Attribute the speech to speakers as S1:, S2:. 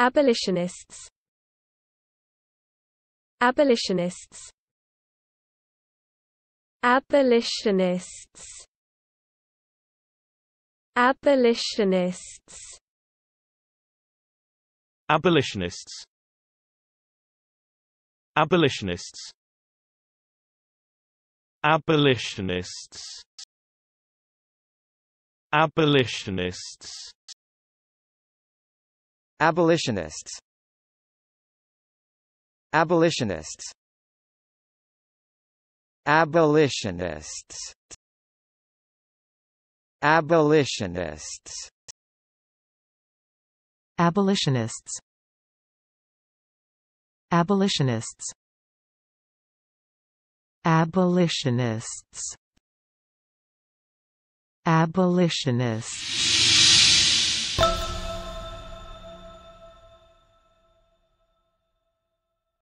S1: Abolitionists Abolitionists Abolitionists Abolitionists Abolitionists Abolitionists Abolitionists Abolitionists Abolitionists Abolitionists Abolitionists Abolitionists Abolitionists Abolitionists Abolitionists Abolitionists